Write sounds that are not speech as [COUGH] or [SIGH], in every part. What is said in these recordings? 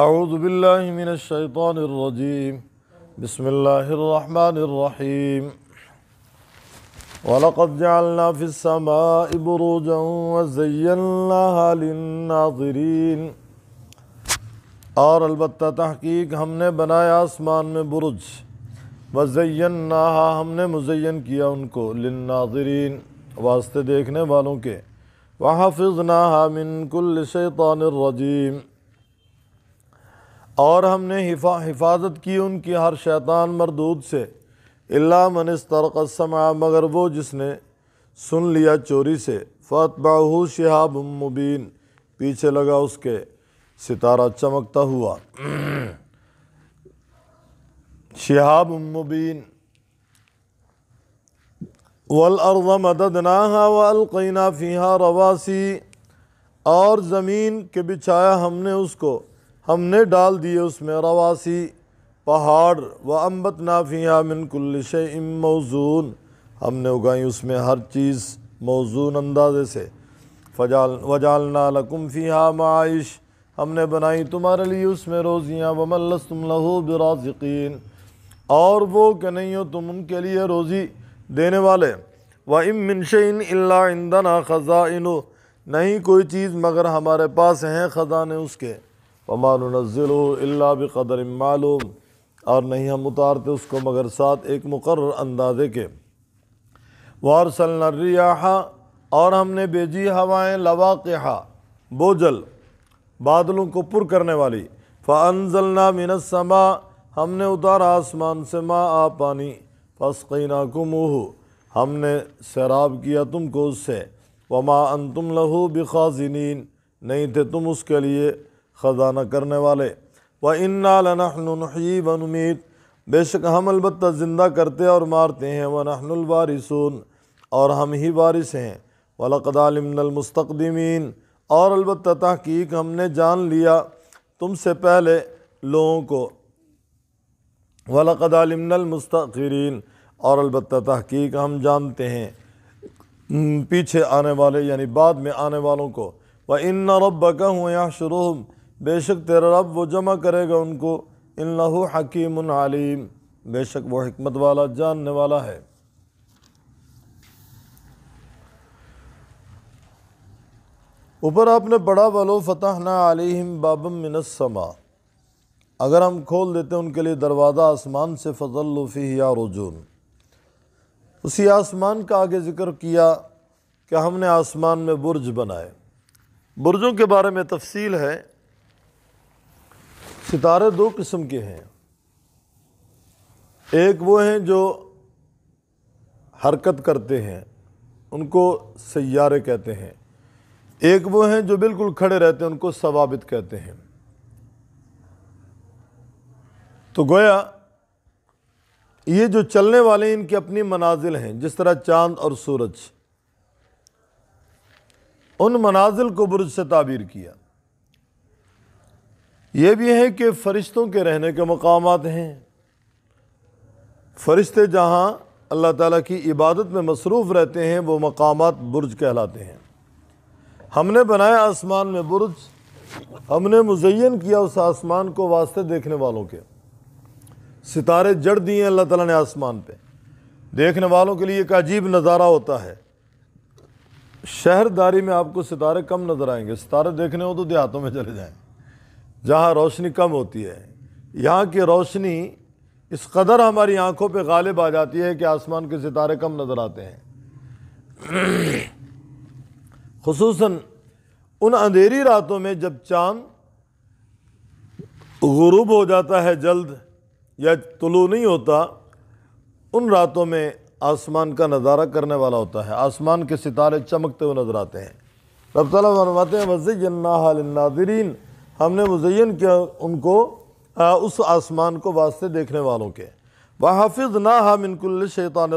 أعوذ بالله من الشيطان الرجيم بسم الله الرحمن الرحيم ولقد جعلنا في السماء بروجا وزيناها للناظرين और अलबत् तहकीक हमने बनाया आसमान में बुरुज वजैन नाहा हमने मुजैन किया उनको लिन्नाजरीन वास्ते देखने वालों के वहाफ़ नाहा मिनकुल शैतान रजीम और हमने हिफा हिफाजत की उनकी हर शैतान मरदूद से अल्ला तरकसमा मगर वो जिसने सुन लिया चोरी से फ़तबाहू शहाब मुबीन पीछे लगा उसके सितारा चमकता हुआ शहाब मुबीन वल मदद मददना वलकैना फ़िहा रवासी और ज़मीन के बिछाया हमने उसको हमने डाल दिए उसमें रवासी पहाड़ व अम्बत नाफिया इम मौजून हमने उगाई उसमें हर चीज़ मौजून अंदाजे से फजाल वजालना लकुम फ़िया माइश हमने बनाई तुम्हारे लिए उसमें रोज़ियाँ वमल्लस तुम लहू बराज़िकीन और वो कि नहीं हो तुम उनके लिए रोज़ी देने वाले व इम मिनशन अल्लांदना ख़ज़ा नहीं कोई चीज़ मगर हमारे पास हैं ख़जाने उसके वमानज़िल अल्ला बदर मालूम और नहीं हम उतारते उसको मगर साथ एक मुकर अंदाजे के नर्रिया और हमने बेजी हवाएँ लवाक़ बोझल बादलों को पुर करने वाली फ़नजलना समा हमने उतारा आसमान से माँ आ पानी फसकीना कुमूह हमने शराब किया तुमको उससे वमा अन तुम लहू बिखाजिन नहीं थे तुम उसके लिए ख़जाना करने वाले व इन्ना लनहनही बेशक हम अलबत् ज़िंदा करते और मारते हैं व नहनवारिसून और हम ही वारिस हैं वलकदालमस्तकदमीन और अलबत् तहकीक हमने जान लिया तुमसे पहले लोगों को वलकदालमस्तरीन और अलबत् तहकीक हम जानते हैं पीछे आने वाले यानी बाद में आने वालों को व इन रब का हूँ यहाँ शुरू बेशक तेरा रब वो जमा करेगा उनको इन लहू हकीम आलीम बेशक वो हमत वाला जानने वाला है ऊपर आपने पढ़ा वलो फ़तह ना आलिम बाबम मिनसमा अगर हम खोल देते उनके लिए दरवाज़ा आसमान से फ़जल्लफ़ी या रुजून उसी आसमान का आगे ज़िक्र किया कि हमने आसमान में बुर्ज बनाए बुर्जों के बारे में तफसील है सितारे दो किस्म के हैं एक वो हैं जो हरकत करते हैं उनको सैारे कहते हैं एक वो हैं जो बिल्कुल खड़े रहते हैं उनको सवाबित कहते हैं तो गोया ये जो चलने वाले इनकी अपनी मनाजिल हैं जिस तरह चांद और सूरज उन मनाजिल को बुरज से ताबीर किया ये भी है कि फ़रिश्तों के रहने के मकाम हैं फ़रिश्ते जहाँ अल्लाह ताला की इबादत में मसरूफ़ रहते हैं वो मकाम बुर्ज कहलाते हैं हमने बनाया आसमान में बुर्ज हमने मुजैन किया उस आसमान को वास्ते देखने वालों के सितारे जड़ दिए अल्लाह ताला ने आसमान पे देखने वालों के लिए एक अजीब नज़ारा होता है शहरदारी में आपको सितारे कम नज़र आएंगे सितारे देखने हो तो देहातों में चले जाएँ जहाँ रोशनी कम होती है यहाँ की रोशनी इस कदर हमारी आंखों पे गालिब आ जाती है कि आसमान के सितारे कम नज़र आते हैं [CLEARS THROAT] खसूस उन अंधेरी रातों में जब चाँद गुरूब हो जाता है जल्द या तुलू नहीं होता उन रातों में आसमान का नज़ारा करने वाला होता है आसमान के सितारे चमकते हुए नज़र आते हैं रब तला फरमाते हैं मस्जिद जन्ना नाजरीन हमने मुजैन किया उनको आ, उस आसमान को वास्ते देखने वालों के वह हाफिज ना हम इनकुल्ल शैतान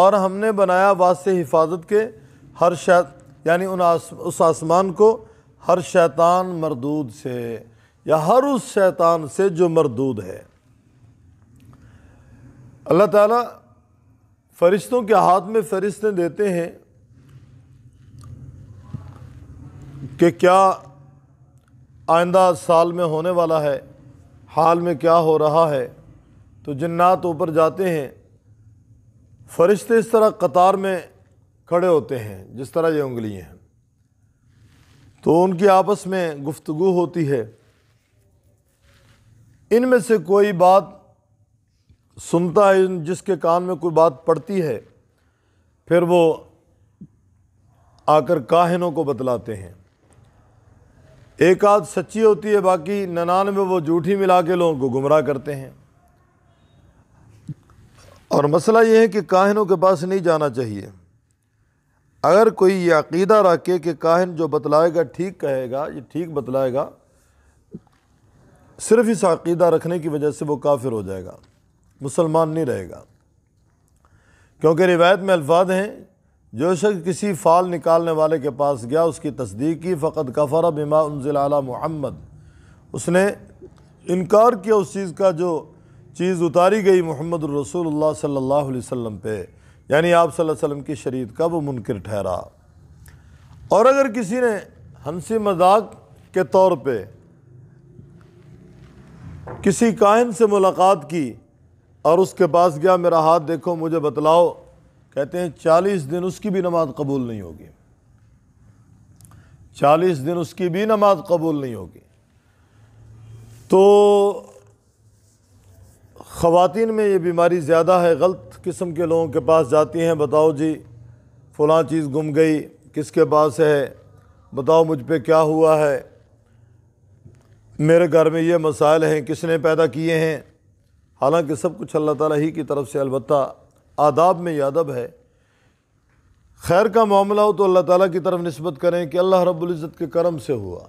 और हमने बनाया वास्ते हिफाजत के हर शैत यानी उन आस, उस आसमान को हर शैतान मरदूद से या हर उस शैतान से जो मरदूद है अल्लाह ताला फरिश्तों के हाथ में फरिश्ते देते हैं कि क्या आइंदा साल में होने वाला है हाल में क्या हो रहा है तो जन्नात ऊपर जाते हैं फरिश्ते इस तरह कतार में खड़े होते हैं जिस तरह ये उंगली हैं तो उनकी आपस में गुफ्तु होती है इनमें से कोई बात सुनता है जिसके कान में कोई बात पड़ती है फिर वो आकर काहिनों को बतलाते हैं एक आध सच्ची होती है बाकी ननानवे वो झूठी मिला के लोगों को गुमराह करते हैं और मसला ये है कि काहिनों के पास नहीं जाना चाहिए अगर कोई ये अकीदा रखे कि काहिन जो बतलाएगा ठीक कहेगा ये ठीक बतलाएगा सिर्फ इस अकीदा रखने की वजह से वो काफिर हो जाएगा मुसलमान नहीं रहेगा क्योंकि रिवायत में अल्फाज हैं जो शख्स किसी फ़ाल निकालने वाले के पास गया उसकी तस्दीक की फ़कत कफ़र बिमा उनजिल आला मोहम्मद उसने इनकार किया उस चीज़ का जो चीज़ उतारी गई मोहम्मद रसूल सल्ला वसम पे यानी आप वसम की शरीर का वो मुनकर ठहरा और अगर किसी ने हंसी मजाक के तौर पे किसी काहिन से मुलाकात की और उसके पास गया मेरा हाथ देखो मुझे बतलाओ कहते हैं चालीस दिन उसकी भी नमाज कबूल नहीं होगी चालीस दिन उसकी भी नमाज कबूल नहीं होगी तो ख़वान में ये बीमारी ज़्यादा है गलत किस्म के लोगों के पास जाती हैं बताओ जी फ़लाँ चीज़ गुम गई किसके पास है बताओ मुझ पर क्या हुआ है मेरे घर में ये मसाइल हैं किसने पैदा किए हैं हालांकि सब कुछ अल्लाह ताला ही की तरफ से अलबत्ता आदाब में यादब है खैर का मामला हो तो अल्लाह ताला की तरफ नस्बत करें कि अल्लाह रब्बुल इज़्ज़त के करम से हुआ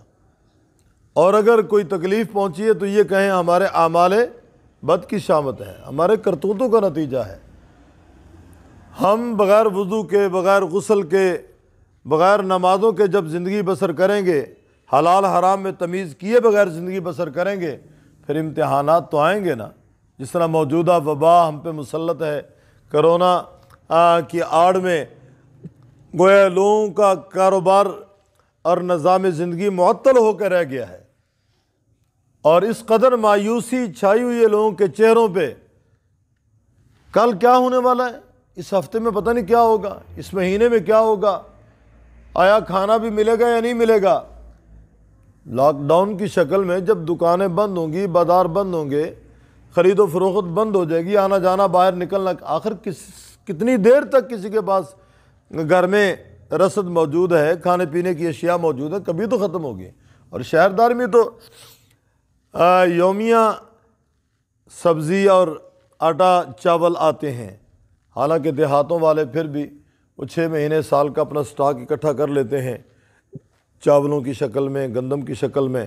और अगर कोई तकलीफ़ पहुंची है तो ये कहें हमारे आमाल बद की शामत है हमारे करतूतों का नतीजा है हम बग़ैर वज़ू के बग़ैर गसल के बग़ैर नमाज़ों के जब ज़िंदगी बसर करेंगे हलाल हराम में तमीज़ किए बगैर ज़िंदगी बसर करेंगे फिर इम्तहानात तो आएंगे ना जिस तरह मौजूदा वबा हम पे मुसलत है करोना की आड़ में गोया लोगों का कारोबार और निज़ाम ज़िंदगी मअतल होकर रह गया है और इस कदर मायूसी छाई हुई है लोगों के चेहरों पे कल क्या होने वाला है इस हफ्ते में पता नहीं क्या होगा इस महीने में क्या होगा आया खाना भी मिलेगा या नहीं मिलेगा लॉकडाउन की शक्ल में जब दुकानें बंद होंगी बाजार बंद होंगे ख़रीदो फरोख्त बंद हो जाएगी आना जाना बाहर निकलना आखिर किस कितनी देर तक किसी के पास घर में रसद मौजूद है खाने पीने की अशिया मौजूद है कभी तो ख़त्म होगी और शहरदार में तो योमिया सब्ज़ी और आटा चावल आते हैं हालांकि देहातों वाले फिर भी वो छः महीने साल का अपना स्टॉक इकट्ठा कर लेते हैं चावलों की शक्ल में गंदम की शक्ल में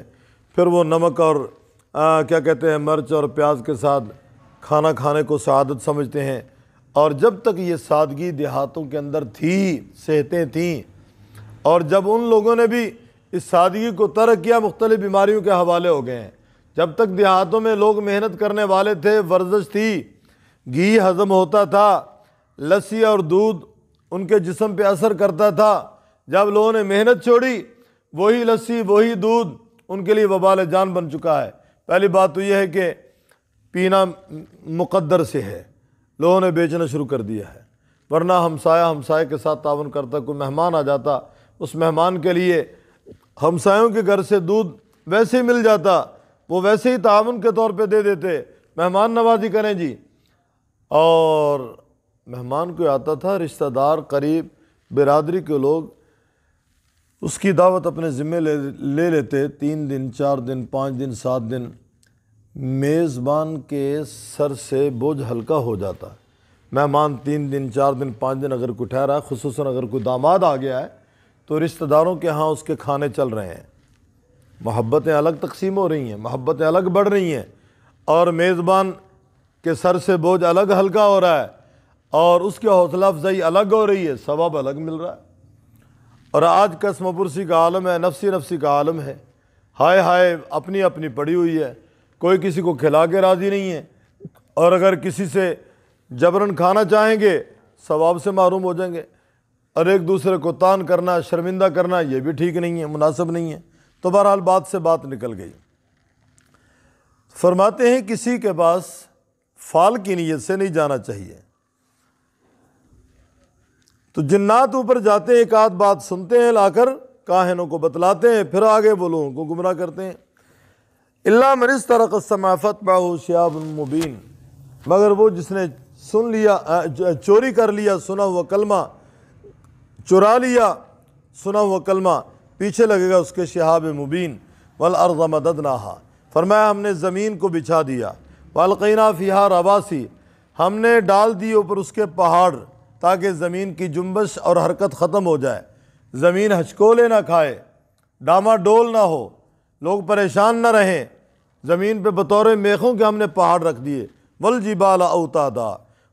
फिर वो नमक और आ, क्या कहते हैं मर्च और प्याज के साथ खाना खाने को सदत समझते हैं और जब तक ये सादगी देहातों के अंदर थी सेहतें थीं और जब उन लोगों ने भी इस सादगी को तर्क किया मुख्तलि बीमारियों के हवाले हो गए हैं जब तक देहातों में लोग मेहनत करने वाले थे वर्जिश थी घी हज़म होता था लस्सी और दूध उनके जिसम पे असर करता था जब लोगों ने मेहनत छोड़ी वही लस्सी वही दूध उनके लिए वबाल जान बन चुका है पहली बात तो यह है कि पीना मुकद्दर से है लोगों ने बेचना शुरू कर दिया है वरना हमसाया हमसाए के साथ तावन करता कोई मेहमान आ जाता उस मेहमान के लिए हमसायों के घर से दूध वैसे ही मिल जाता वो वैसे ही तावन के तौर पे दे देते मेहमान नवाजी करें जी और मेहमान कोई आता था रिश्तेदार करीब बिरादरी के लोग उसकी दावत अपने ज़िम्मे ले ले लेते तीन दिन चार दिन पाँच दिन सात दिन मेज़बान के सर से बोझ हल्का हो जाता है मेहमान तीन दिन चार दिन पाँच दिन अगर कोई ठहरा खसूस अगर कोई दामाद आ गया है तो रिश्तेदारों के यहाँ उसके खाने चल रहे हैं मोहब्बतें अलग तकसीम हो रही हैं मोहब्बतें अलग बढ़ रही हैं और मेज़बान के सर से बोझ अलग हल्का हो रहा है और उसकी हौसला अफजाई अलग हो रही है सवाब अलग मिल रहा है और आज कसम पुरसी का आलम है नफसी नफसी का आलम है हाय हाय अपनी अपनी पड़ी हुई है कोई किसी को खिला के राज़ी नहीं है और अगर किसी से जबरन खाना चाहेंगे सवाब से मरूम हो जाएंगे और एक दूसरे को तान करना शर्मिंदा करना ये भी ठीक नहीं है मुनासिब नहीं है तो बहरहाल बात से बात निकल गई फरमाते हैं किसी के पास फाल की नीयत से नहीं जाना चाहिए तो जन्नात ऊपर जाते हैं एक आध बात सुनते हैं लाकर काहनों को बतलाते हैं फिर आगे वो लोगों को गुमराह करते हैं अल्ला मरिस तरक समाफत मुबीन मगर वो जिसने सुन लिया चोरी कर लिया सुना हुआ कलमा चुरा लिया सुना हुआ कलमा पीछे लगेगा उसके शहाब मुबीन वल अर्ज़ मदद नाहा फरमाया हमने ज़मीन को बिछा दिया वालकीना फ़िहा रवासी हमने डाल दिए ऊपर उसके पहाड़ ताकि ज़मीन की जुम्बश और हरकत ख़त्म हो जाए ज़मीन हचकोले ना खाए डामा डोल ना हो लोग परेशान ना रहें ज़मीन पर बतौर मेखों के हमने पहाड़ रख दिए वल जिबाला अवतादा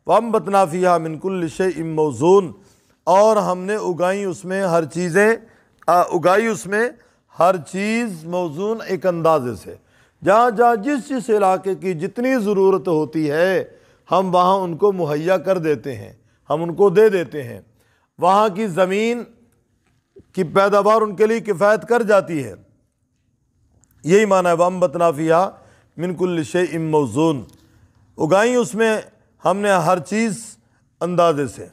वम बतनाफ़िया इम मौजून और हमने उगाई उसमें हर चीज़ें उगाई उसमें हर चीज़ मौजून एक अंदाजे से जहाँ जहाँ जिस जिस इलाके की जितनी ज़रूरत होती है हम वहाँ उनको मुहैया कर देते हैं हम उनको दे देते हैं वहाँ की ज़मीन की पैदावार उनके लिए किफ़ायत कर जाती है यही माना है वम बतनाफिया मिनकुल इम मौजून उगाई उसमें हमने हर चीज़ अंदाजे से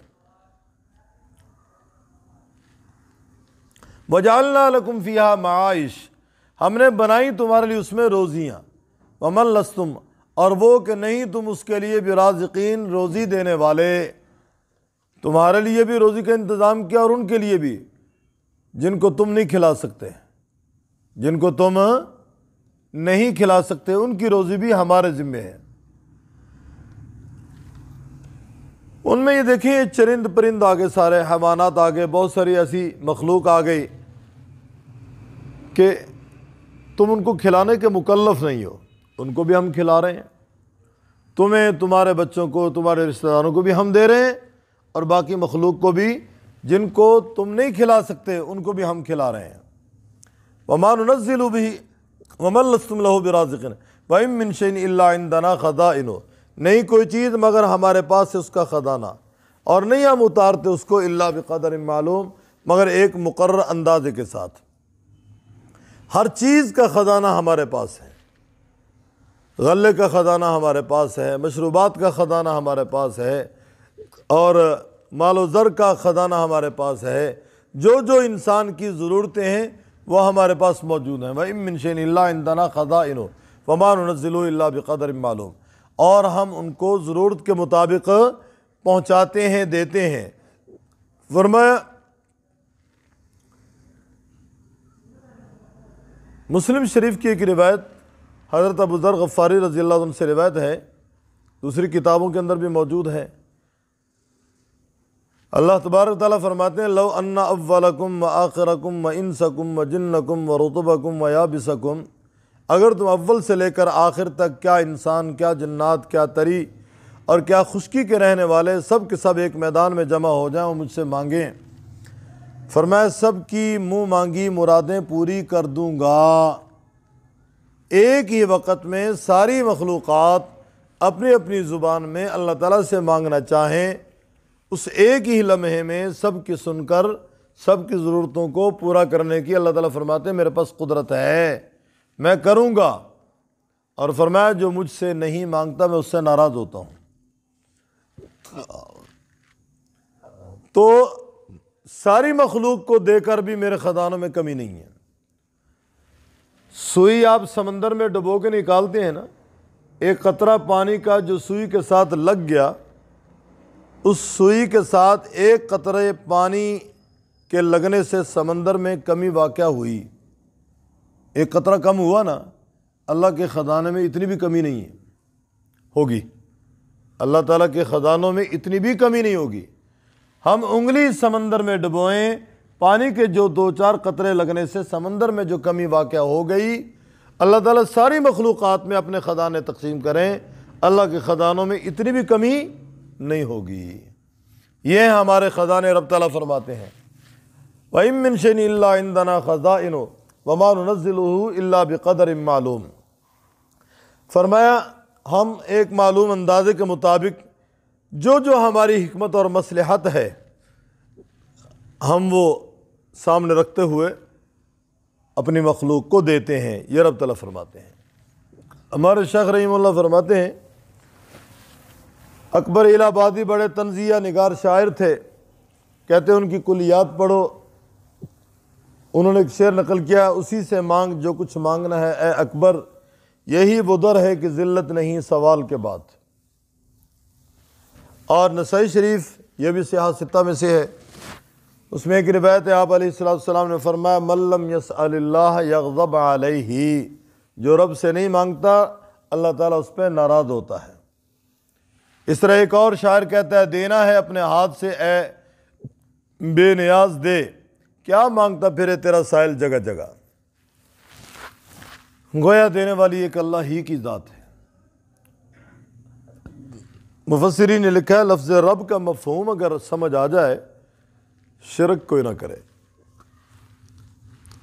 वजालना लकुम फ़िया माइश हमने बनाई तुम्हारे लिए उसमें रोज़ियाँ वमल लस्तुम और वो कि नहीं तुम उसके लिए यकीन रोज़ी देने वाले तुम्हारे लिए भी रोज़ी का इंतज़ाम किया और उनके लिए भी जिनको तुम नहीं खिला सकते जिनको तुम नहीं खिला सकते उनकी रोज़ी भी हमारे ज़िम्मे है उनमें ये देखिए चरिंद परिंद आगे सारे हैवानात गए बहुत सारी ऐसी मखलूक आ गई कि तुम उनको खिलाने के मुकलफ नहीं हो उनको भी हम खिला रहे हैं तुम्हें तुम्हारे बच्चों को तुम्हारे रिश्तेदारों को भी हम दे रहे हैं और बाकी मखलूक को भी जिनको तुम नहीं खिला सकते उनको भी हम खिला रहे हैं वमान नज़िलु भी वमलस्तम लहो बिराजिन वम मिनशन इलादाना ख़दा इनो नहीं कोई चीज़ मगर हमारे पास है उसका ख़जाना और नहीं हम उतारते उसको अल्ला बदर मालूम मगर एक मुकर अंदाजे के साथ हर चीज़ का ख़जाना हमारे पास है गले का ख़जाना हमारे पास है मशरूबात का ख़जाना हमारे पास है और मालो ज़र का ख़जाना हमारे पास है जो जो इंसान की ज़रूरतें हैं वह हमारे पास मौजूद हैं वही मिनशन इंदना ख़ा इनो फमान नज़िल्ला बदर मालूम और हम उनको ज़रूरत के मुताबिक पहुँचाते हैं देते हैं फरमाया मुस्लिम शरीफ की एक रिवायत हज़रत अबूज़र गफ़ारी रज़ी से रिवायत है दूसरी किताबों के अंदर भी मौजूद है अल्लाह तबारक ताली फरमाते हैं लो अन्ना अव्वलकुम व आखरकुम व इनसकुम व जिन्नकुम व रुतबकुम व याबिसकुम अगर तुम अव्वल से लेकर आखिर तक क्या इंसान क्या जन्नात क्या तरी और क्या खुशकी के रहने वाले सब के सब एक मैदान में जमा हो जाएं और मुझसे मांगें फरमाए सब की मुँह मांगी मुरादें पूरी कर दूँगा एक ही वक्त में सारी मखलूक़ात अपनी अपनी ज़ुबान में अल्लाह ताली से मांगना चाहें उस एक ही लम्हे में सब की सुनकर सब की ज़रूरतों को पूरा करने की अल्लाह ताला फरमाते हैं मेरे पास कुदरत है मैं करूँगा और फरमाया जो मुझसे नहीं मांगता मैं उससे नाराज़ होता हूँ तो सारी मखलूक को देकर भी मेरे ख़जानों में कमी नहीं है सुई आप समंदर में डुबो के निकालते हैं ना एक कतरा पानी का जो सुई के साथ लग गया उस सुई के साथ एक कतरे पानी के लगने से समंदर में कमी वाक़ हुई एक कतरा कम हुआ ना अल्लाह के ख़जाने में इतनी भी कमी नहीं है होगी अल्लाह ताला के ख़जानों में इतनी भी कमी नहीं होगी हम उंगली समंदर में डुबोएं पानी के जो दो चार कतरे लगने से समंदर में जो कमी वाक़ हो गई अल्लाह ताला सारी मखलूक़ात में अपने ख़जाने तकसीम करें अल्लाह के ख़जानों में इतनी भी कमी नहीं होगी ये हमारे ख़जान रब तला फरमाते हैं वमिन शन इंदना ख़जा इन वमानज़िला मालूम फरमाया हम एक मालूम अंदाज़े के मुताबिक जो जो हमारी हमत और मसलहत है हम वो सामने रखते हुए अपनी मखलूक को देते हैं ये रब तला फरमाते हैं हमारे शेख रही फरमाते हैं अकबर इलाहाबादी बड़े तनज़िया निगार शायर थे कहते उनकी कुलियात पढ़ो उन्होंने एक शेर नकल किया उसी से मांग जो कुछ मांगना है ए अकबर यही वो दर है कि ज़िल्लत नहीं सवाल के बाद और नसई शरीफ यह भी सियासता में से है उसमें एक रिवायत है आप सलाम ने फरमाया मल्लम यसल्ला यगज़ब आलही जो रब से नहीं मांगता अल्लाह ताला उस पर नाराज़ होता है इस तरह एक और शायर कहता है देना है अपने हाथ से ए बेनियाज दे क्या मांगता फिरे तेरा साहिल जगह जगह गोया देने वाली एक अल्लाह ही की ज़ात है मुफसरी ने लिखा है लफ्ज़ रब का मफहूम अगर समझ आ जाए शिरक कोई ना करे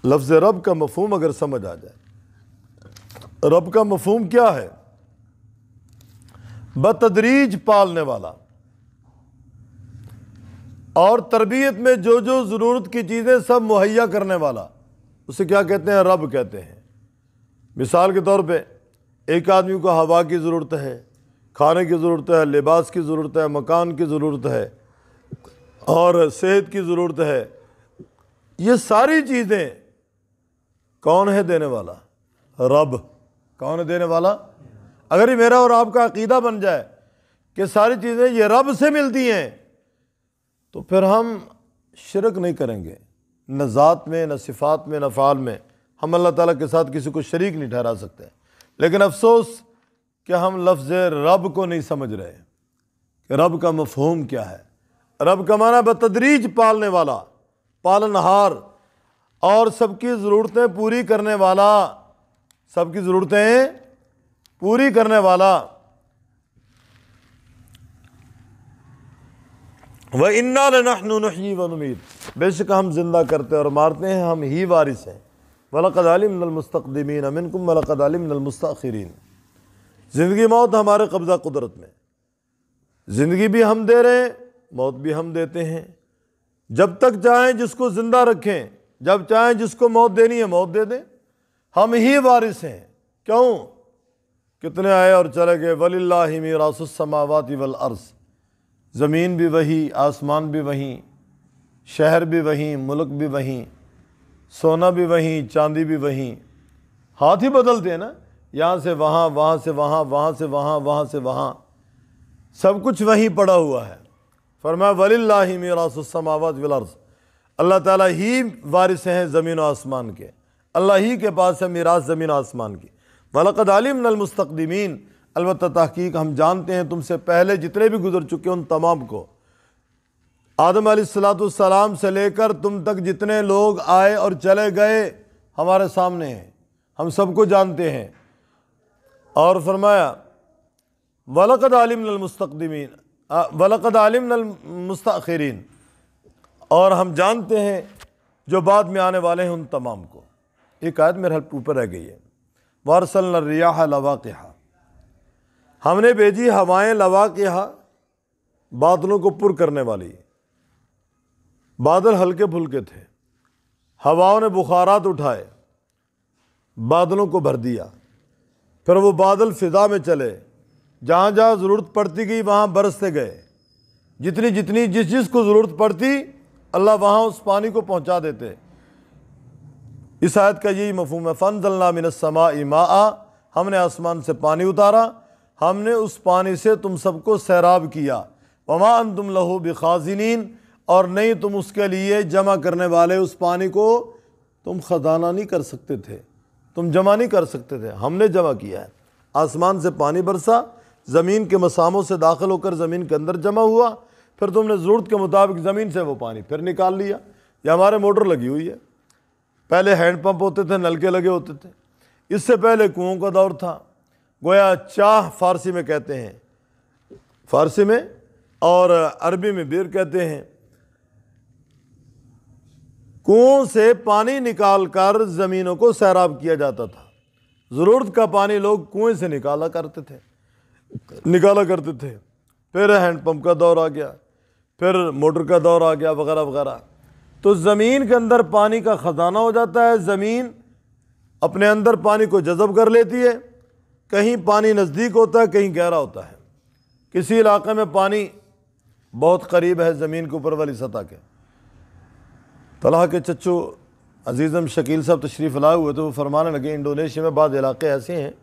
लफ्ज़ रब का मफहम अगर समझ आ जाए रब का मफहम क्या है बतदरीज पालने वाला और तरबियत में जो जो ज़रूरत की चीज़ें सब मुहैया करने वाला उसे क्या कहते हैं रब कहते हैं मिसाल के तौर पे एक आदमी को हवा की ज़रूरत है खाने की ज़रूरत है लिबास की ज़रूरत है मकान की ज़रूरत है और सेहत की ज़रूरत है ये सारी चीज़ें कौन है देने वाला रब कौन है देने वाला अगर ये मेरा और आपका अकीदा बन जाए कि सारी चीज़ें ये रब से मिलती हैं तो फिर हम शिरक नहीं करेंगे न ज़ात में न सिफात में न फ़ाल में हम अल्लाह ताला के साथ किसी को शरीक नहीं ठहरा सकते लेकिन अफसोस कि हम लफ्ज़ रब को नहीं समझ रहे कि रब का मफहूम क्या है रब का माना बतदरीज पालने वाला पालनहार और सबकी ज़रूरतें पूरी करने वाला सबकी ज़रूरतें पूरी करने वाला वह इन्ना व वनुमीद बेशक हम जिंदा करते और मारते हैं हम ही वारिस हैं वलकदालमस्तमीन अमिनकुम वलकदालमस्तरीन ज़िंदगी मौत हमारे कब्ज़ा कुदरत में ज़िंदगी भी हम दे रहे हैं मौत भी हम देते हैं जब तक चाहें जिसको ज़िंदा रखें जब चाहें जिसको मौत देनी है मौत दे दें हम ही वारिस हैं क्यों कितने आए और चले गए वलिल्ला मीरासमावत वल अर्ज़ ज़मीन भी वही आसमान भी वहीं शहर भी वहीं मुल्क भी वहीं सोना भी वहीं चांदी भी वहीं हाथ ही बदलते हैं ना यहाँ से वहाँ वहाँ से वहाँ वहाँ से वहाँ वहाँ से वहाँ सब कुछ वहीं पड़ा हुआ है फरमा वलिल्ला मीरासमावत वल अर्ज़ अल्लाह ताला ही वारिस हैं ज़मीन व आसमान के अल्लाह ही के पास है मीरास ज़मीन आसमान की वलकद आलिम नलमस्तकदमीन अलबत् तहकीक हम जानते हैं तुमसे पहले जितने भी गुजर चुके उन तमाम को आदम सलाम से लेकर तुम तक जितने लोग आए और चले गए हमारे सामने हैं हम सबको जानते हैं और फरमाया वलकद आलिम नलमस्तकदमीन वलकद आलिम नलमस्तरीन और हम जानते हैं जो बाद में आने वाले हैं उन तमाम को एक आयत मेरे ऊपर रह गई है वर्सल रिया लवा के हमने भेजी हवाएं लवा के बादलों को पुर करने वाली बादल हल्के फुलके थे हवाओं ने बुखारात उठाए बादलों को भर दिया फिर वो बादल फिजा में चले जहाँ जहाँ ज़रूरत पड़ती गई वहाँ बरसते गए जितनी जितनी जिस जिस को ज़रूरत पड़ती अल्लाह वहाँ उस पानी को पहुँचा देते इस आयत का यही मफहम है फ़न जल्ला मिनसमा इमा हमने आसमान से पानी उतारा हमने उस पानी से तुम सबको सैराब किया वमान तुम लहू बिखाजिन और नहीं तुम उसके लिए जमा करने वाले उस पानी को तुम खजाना नहीं कर सकते थे तुम जमा नहीं कर सकते थे हमने जमा किया है आसमान से पानी बरसा ज़मीन के मसामों से दाखिल होकर ज़मीन के अंदर जमा हुआ फिर तुमने ज़रूरत के मुताबिक ज़मीन से वो पानी फिर निकाल लिया या हमारे मोटर लगी हुई है पहले हैंडपम्प होते थे नलके लगे होते थे इससे पहले कुओं का दौर था गोया चाह फारसी में कहते हैं फारसी में और अरबी में बीर कहते हैं कुओं से पानी निकालकर ज़मीनों को सैराब किया जाता था ज़रूरत का पानी लोग कुएं से निकाला करते थे निकाला करते थे फिर हैंडपम्प का दौर आ गया फिर मोटर का दौर आ गया वगैरह वगैरह तो ज़मीन के अंदर पानी का ख़जाना हो जाता है ज़मीन अपने अंदर पानी को जज़ब कर लेती है कहीं पानी नज़दीक होता है कहीं गहरा होता है किसी इलाके में पानी बहुत करीब है ज़मीन के ऊपर वाली सतह के तलाह के चच्चू अजीज़म शकील साहब तशरीफ़ लाए हुए तो वो फरमाने लगे इंडोनेशिया में बाद इलाके ऐसे हैं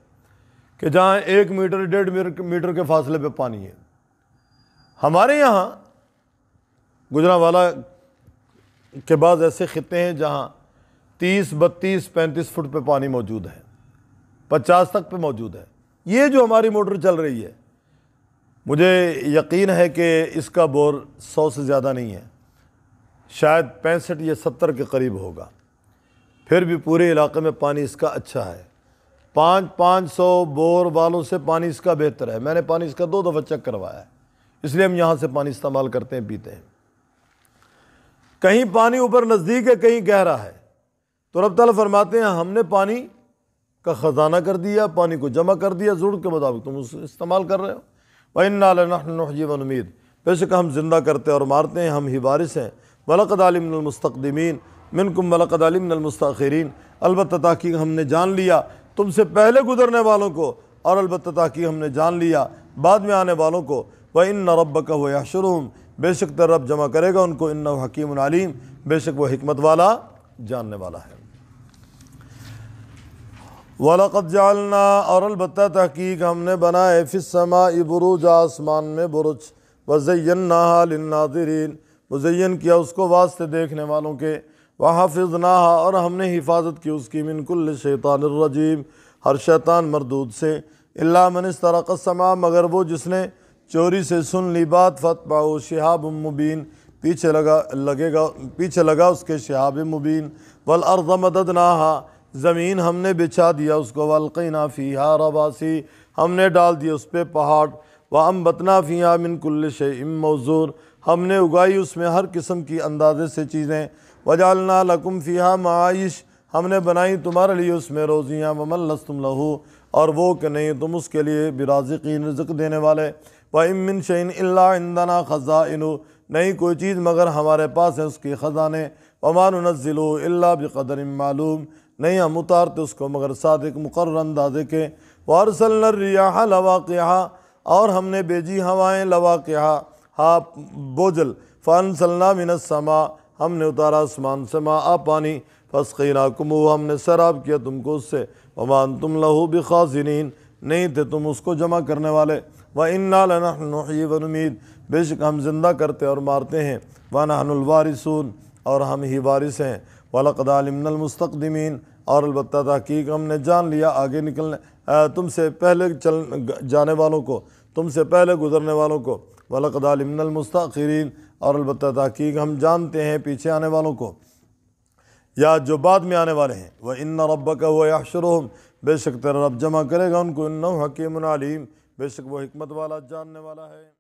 कि जहाँ एक मीटर डेढ़ मीटर के फासले पे पानी है हमारे यहाँ गुजरावाला के बाद ऐसे ख़त्े हैं जहाँ तीस बत्तीस पैंतीस फुट पर पानी मौजूद है पचास तक पे मौजूद है ये जो हमारी मोटर चल रही है मुझे यकीन है कि इसका बोर सौ से ज़्यादा नहीं है शायद पैंसठ या सत्तर के करीब होगा फिर भी पूरे इलाके में पानी इसका अच्छा है पाँच पाँच सौ बोर वालों से पानी इसका बेहतर है मैंने पानी इसका दो दफ़ा चेक करवाया है इसलिए हम यहाँ से पानी इस्तेमाल करते हैं पीते हैं कहीं पानी ऊपर नज़दीक है कहीं गहरा है तो रब तला फरमाते हैं हमने पानी का ख़जाना कर दिया पानी को जमा कर दिया ज़रूरत के मुताबिक तुम उस इस्तेमाल कर रहे हो वन्नाजीवन उम्मीद बेशक हम जिंदा करते और मारते हैं हम ही वारिस हैं वलकद मिनकुम वलकद आलिमस्तरीन अलबत् ताकि हमने जान लिया तुमसे पहले गुजरने वालों को और अलबत् ताकि हमने जान लिया बाद में आने वालों को व इन रब का शुरू बेशक तो रब जमा करेगा उनको इन हकीम आलीम बेशक वह हमत वाला जानने वाला है वलकत जालना और अलबत् तहकीक हमने बनाए समा इबरूज आसमान में बुरुज वज़ैना नाजरीन मुजैन किया उसको वास्ते देखने वालों के वहाफ़ नाहा और हमने हिफाजत की उसकी मिनकुल शैतानजीम हर शैतान मरदूद से का समा मगर वो जिसने चोरी से सुन ली बात फतबाओ शहाब मुबीन पीछे लगा लगेगा पीछे लगा उसके शहाब मुबीन वल अर्ज मदद ना ज़मीन हमने बिछा दिया उसको वलकना फ़ीहा रबासी हमने डाल दिया उस पर पहाड़ व अम फ़िया मिन कुल्ल इम मौजूर हमने उगाई उसमें हर किस्म की अंदाजे से चीज़ें वजालना लकुम फ़ीहा मायश हमने बनाई तुम्हारे लिए उसमें रोज़ियाँ वमल्लस तुम लहू और वो कि नहीं तुम उसके लिए बिराज़िकीन रिजक देने वाले वमिन शैन ख़जा ख़ज़ाइन नहीं कोई चीज़ मगर हमारे पास है उसकी ख़जाने वमान ज़िलो अल्ला बदर मालूम नहीं हम उतारते उसको मगर सादिक मुकर अंदाजे के वारसल रिया लवा और हमने बेजी हवाएँ लवा के हा, हा बोझल फ़ान सल्ला मिनत समा हमने उतारा आसमान से आ पानी फसकीना कुमो हमने शराब किया तुमको उससे वमान तुम लहू बिखाजिन नहीं थे तुम उसको जमा करने वाले व इन्ना लनहनुही बेशक हम जिंदा करते और मारते हैं व नहनुलवारिसून और हम ही वारिस हैं वलकदालिमनमस्तकदमीन और अलबत् तहकीक हमने जान लिया आगे निकलने तुमसे पहले चल जाने वालों को तुमसे पहले गुजरने वालों को वलकदालिमनमस्ताखरीन और अलबत् तहकीक हम जानते हैं पीछे आने वालों को या जो बाद में आने वाले हैं वह इन रब का या अक्षरहम बेशक तेरा रब जमा करेगा उनको इन हकीम अलीम बेशक वो हमत वाला जानने वाला है